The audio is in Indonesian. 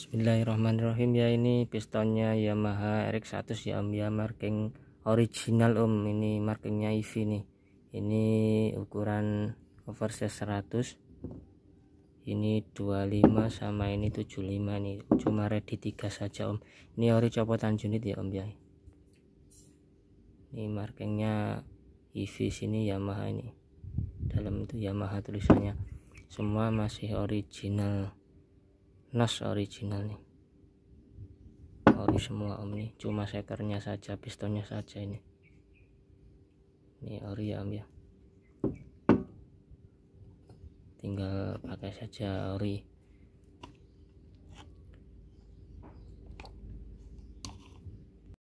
Bismillahirrahmanirrahim ya ini pistonnya Yamaha RX100 ya Om ya marking original Om ini markingnya EV nih ini ukuran oversize 100 ini 25 sama ini 75 nih cuma ready 3 saja Om ini ori copotan unit ya Om ya ini markingnya EV sini Yamaha ini dalam itu Yamaha tulisannya semua masih original nas original nih ori semua om nih cuma sekernya saja pistonnya saja ini ini ori ya om ya tinggal pakai saja ori